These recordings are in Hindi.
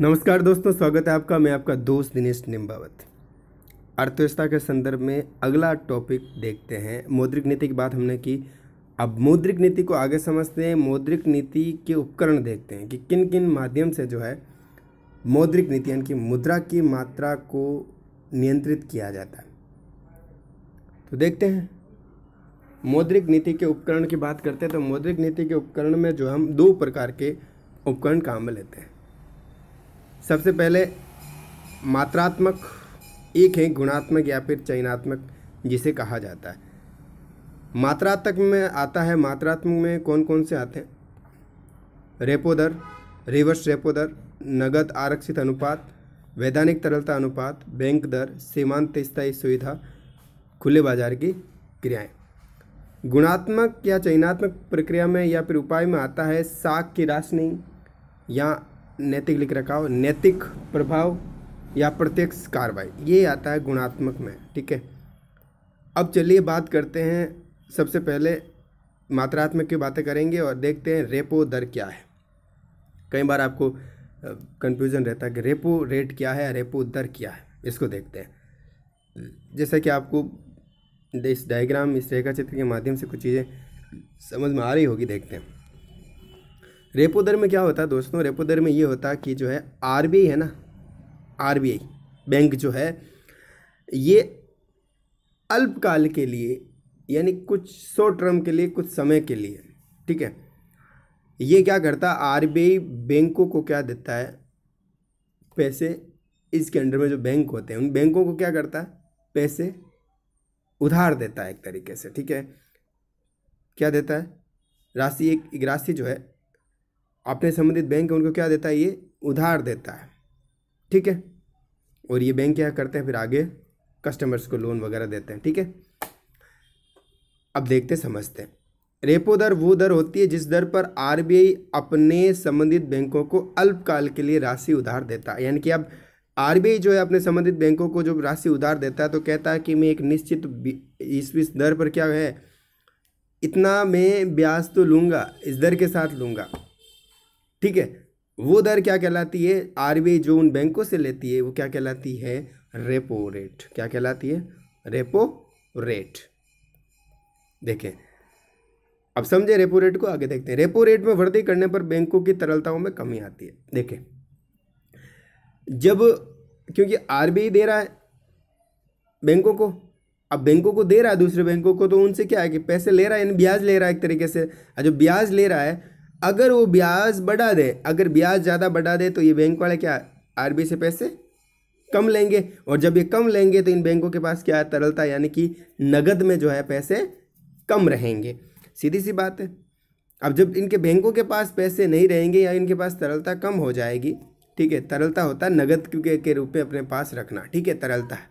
नमस्कार दोस्तों स्वागत है आपका मैं आपका दोस्त दिनेश निम्बावत अर्थव्यवस्था के संदर्भ में अगला टॉपिक देखते हैं मौद्रिक नीति की बात हमने की अब मौद्रिक नीति को आगे समझते हैं मौद्रिक नीति के उपकरण देखते हैं कि किन किन माध्यम से जो है मौद्रिक नीति यानी कि मुद्रा की मात्रा को नियंत्रित किया जाता है तो देखते हैं मौद्रिक नीति के उपकरण की बात करते हैं तो मौद्रिक नीति के उपकरण में जो हम दो प्रकार के उपकरण काम में लेते हैं सबसे पहले मात्रात्मक एक है गुणात्मक या फिर चयनात्मक जिसे कहा जाता है मात्रात्मक में आता है मात्रात्मक में कौन कौन से आते हैं रेपो दर रिवर्स रेपो दर नगद आरक्षित अनुपात वैधानिक तरलता अनुपात बैंक दर सीमांत स्थायी सुविधा खुले बाजार की क्रियाएं गुणात्मक या चयनात्मक प्रक्रिया में या फिर उपाय में आता है साख की राशनिंग या नैतिक लिख हो नैतिक प्रभाव या प्रत्यक्ष कार्रवाई ये आता है गुणात्मक में ठीक है अब चलिए बात करते हैं सबसे पहले मात्रात्मक की बातें करेंगे और देखते हैं रेपो दर क्या है कई बार आपको कंफ्यूजन रहता है कि रेपो रेट क्या है रेपो दर क्या है इसको देखते हैं जैसा कि आपको इस डायग्राम इस रेखा चित्र के माध्यम से कुछ चीज़ें समझ में आ रही होगी देखते हैं रेपो दर में क्या होता है दोस्तों रेपो दर में ये होता है कि जो है आर है ना आर बैंक जो है ये अल्पकाल के लिए यानी कुछ शॉर्ट टर्म के लिए कुछ समय के लिए ठीक है ये क्या करता है आर बैंकों को क्या देता है पैसे इसके अंडर में जो बैंक होते हैं उन बैंकों को क्या करता है पैसे उधार देता है एक तरीके से ठीक है क्या देता है राशि एक, एक राशि जो है अपने संबंधित बैंक उनको क्या देता है ये उधार देता है ठीक है और ये बैंक क्या करते हैं फिर आगे कस्टमर्स को लोन वगैरह देते हैं ठीक है अब देखते समझते हैं रेपो दर वो दर होती है जिस दर पर आरबीआई अपने संबंधित बैंकों को अल्पकाल के लिए राशि उधार देता है यानी कि अब आरबीआई जो है अपने संबंधित बैंकों को जो राशि उधार देता है तो कहता है कि मैं एक निश्चित इस इस दर पर क्या है इतना मैं ब्याज तो लूँगा इस दर के साथ लूँगा ठीक है वो दर क्या कहलाती है आरबीआई जो उन बैंकों से लेती है वो क्या कहलाती है रेपो रेट क्या कहलाती है रेपो रेट देखें अब समझे रेपो रेट को आगे देखते हैं रेपो रेट में वृद्धि करने पर बैंकों की तरलताओं में कमी आती है देखें जब क्योंकि आरबीआई दे रहा है बैंकों को अब बैंकों को दे रहा है दूसरे बैंकों को तो उनसे क्या है कि पैसे ले रहा है यानी ब्याज ले रहा है एक तरीके से जो ब्याज ले रहा है अगर वो ब्याज बढ़ा दे अगर ब्याज ज़्यादा बढ़ा दे तो ये बैंक वाले क्या आर से पैसे कम लेंगे और जब ये कम लेंगे तो इन बैंकों के पास क्या है तरलता यानी कि नगद में जो है पैसे कम रहेंगे सीधी सी बात है अब जब इनके बैंकों के पास पैसे नहीं रहेंगे या इनके पास तरलता कम हो जाएगी ठीक है तरलता होता है नगद के, के रूप में अपने पास रखना ठीक है तरलता है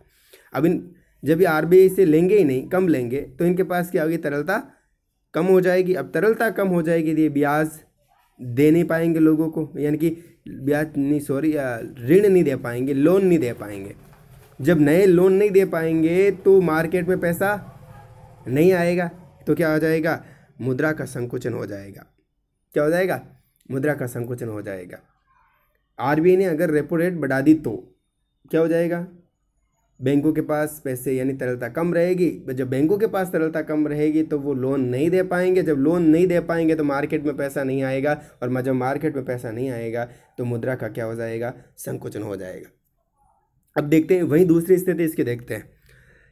अब इन जब ये आर से लेंगे ही नहीं कम लेंगे तो इनके पास क्या होगी तरलता कम हो जाएगी अब तरलता कम हो जाएगी तो ये ब्याज दे नहीं पाएंगे लोगों को यानी कि ब्याज नहीं सॉरी ऋण नहीं दे पाएंगे लोन नहीं दे पाएंगे जब नए लोन नहीं दे पाएंगे तो मार्केट में पैसा नहीं आएगा तो क्या हो जाएगा मुद्रा का संकुचन हो जाएगा क्या हो जाएगा मुद्रा का संकुचन हो जाएगा आरबीआई ने अगर रेपो रेट बढ़ा दी तो क्या हो जाएगा बैंकों के पास पैसे यानी तरलता कम रहेगी जब बैंकों के पास तरलता कम रहेगी तो वो लोन नहीं दे पाएंगे जब लोन नहीं दे पाएंगे तो मार्केट में पैसा नहीं आएगा और जब मार्केट में पैसा नहीं आएगा तो मुद्रा का क्या हो जाएगा संकुचन हो जाएगा अब देखते हैं वहीं दूसरी स्थिति इसकी देखते हैं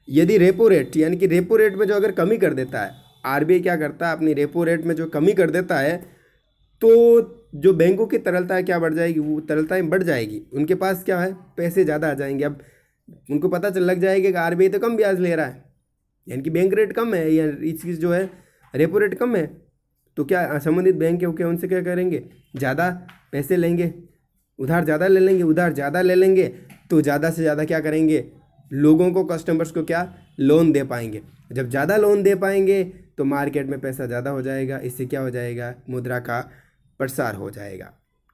यदि रेपो रेट यानी कि रेपो रेट में जो अगर कमी कर देता है आर क्या करता है अपनी रेपो रेट में जो कमी कर देता है तो जो बैंकों की तरलता क्या बढ़ जाएगी वो तरलताएँ बढ़ जाएगी उनके पास क्या है पैसे ज़्यादा आ जाएंगे अब उनको पता चल लग जाएगा कि आर तो कम ब्याज ले रहा है यानी कि बैंक रेट कम है या इसकी जो है रेपो रेट कम है तो क्या संबंधित बैंक है क्या उनसे क्या करेंगे ज़्यादा पैसे लेंगे उधार ज़्यादा ले लेंगे उधार ज़्यादा ले लेंगे तो ज़्यादा से ज़्यादा क्या करेंगे लोगों को कस्टमर्स को क्या लोन दे पाएंगे जब ज़्यादा लोन दे पाएंगे तो मार्केट में पैसा ज़्यादा हो जाएगा इससे क्या हो जाएगा मुद्रा का प्रसार हो जाएगा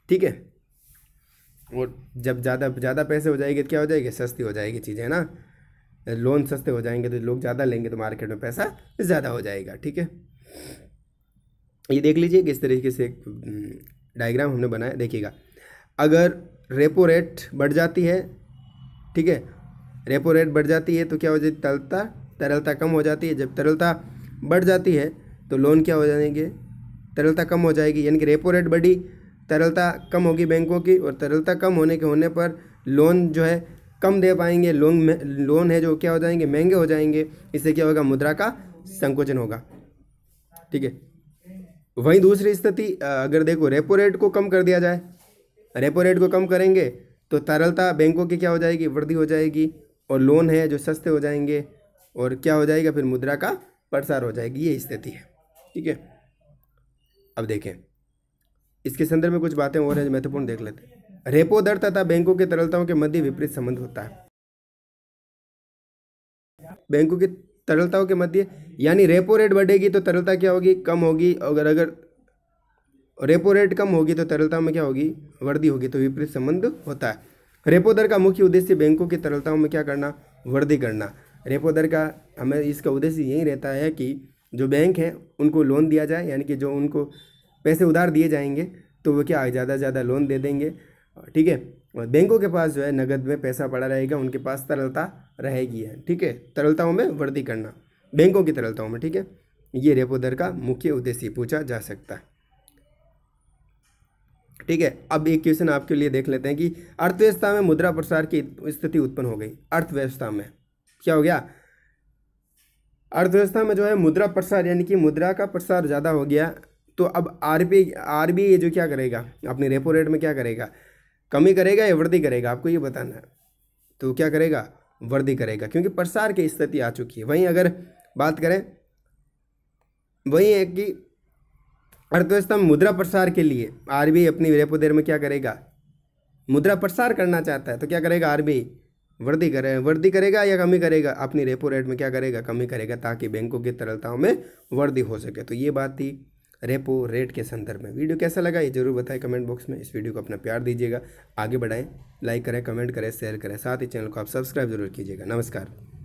ठीक है और जब ज़्यादा ज़्यादा पैसे हो जाएंगे तो क्या हो जाएगी सस्ती हो जाएगी चीज़ें ना लोन सस्ते हो जाएंगे तो लोग ज़्यादा लेंगे तो मार्केट में पैसा ज़्यादा हो जाएगा ठीक है ये देख लीजिए किस तरीके से डायग्राम हमने बनाया देखिएगा अगर रेपो रेट बढ़ जाती है ठीक है रेपो रेट बढ़ जाती है तो क्या हो जाएगी तरलता तरलता कम हो जाती है जब तरलता बढ़ जाती है तो लोन क्या हो जाएंगे तरलता कम हो जाएगी यानी कि रेपो रेट बढ़ी तरलता कम होगी बैंकों की और तरलता कम होने के होने पर लोन जो है कम दे पाएंगे लोन लोन है जो क्या हो जाएंगे महंगे हो जाएंगे इससे क्या होगा मुद्रा का संकोचन होगा ठीक है वहीं दूसरी स्थिति अगर देखो रेपो रेट को कम कर दिया जाए रेपो रेट को कम करेंगे तो तरलता बैंकों की क्या हो जाएगी वृद्धि हो जाएगी और लोन है जो सस्ते हो जाएंगे और क्या हो जाएगा फिर मुद्रा का प्रसार हो जाएगी ये स्थिति है ठीक है अब देखें इसके संदर्भ में कुछ बातें और हैं महत्वपूर्ण देख लेते हैं रेपो दर तथा बैंकों की तरलताओं के मध्य विपरीत संबंध होता है बैंकों की तरलताओं के मध्य यानी रेपो रेट बढ़ेगी तो तरलता क्या होगी कम होगी अगर अगर रेपो रेट कम होगी तो तरलता में क्या होगी वृद्धि होगी तो विपरीत संबंध होता है रेपो दर का मुख्य उद्देश्य बैंकों की तरलताओं में क्या करना वृद्धि करना रेपो दर का हमें इसका उद्देश्य यही रहता है कि जो बैंक है उनको लोन दिया जाए यानी कि जो उनको पैसे उधार दिए जाएंगे तो वो क्या ज़्यादा से ज़्यादा लोन दे देंगे ठीक है और बैंकों के पास जो है नगद में पैसा पड़ा रहेगा उनके पास तरलता रहेगी है ठीक है तरलताओं में वृद्धि करना बैंकों की तरलताओं में ठीक है ये रेपो दर का मुख्य उद्देश्य पूछा जा सकता है ठीक है अब एक क्वेश्चन आपके लिए देख लेते हैं कि अर्थव्यवस्था में मुद्रा प्रसार की स्थिति उत्पन्न हो गई अर्थव्यवस्था में क्या हो गया अर्थव्यवस्था में जो है मुद्रा प्रसार यानी कि मुद्रा का प्रसार ज़्यादा हो गया तो अब आर पी आर बी जो क्या करेगा अपने रेपो रेट में क्या करेगा कमी करेगा या वृद्धि करेगा आपको ये बताना है तो क्या करेगा वृद्धि करेगा क्योंकि प्रसार की स्थिति आ चुकी है वहीं अगर बात करें वही है कि अर्थव्यवस्था मुद्रा प्रसार के लिए आरबीआई अपनी रेपो दर में क्या करेगा मुद्रा प्रसार करना चाहता है तो क्या करेगा आरबीआई वृद्धि करे वृद्धि करेगा या कमी करेगा अपनी रेपो रेट में क्या करेगा कमी करेगा ताकि बैंकों की तरलताओं में वृद्धि हो सके तो ये बात थी रेपो रेट के संदर्भ में वीडियो कैसा लगा ये जरूर बताएं कमेंट बॉक्स में इस वीडियो को अपना प्यार दीजिएगा आगे बढ़ाएं लाइक करें कमेंट करें शेयर करें साथ ही चैनल को आप सब्सक्राइब जरूर कीजिएगा नमस्कार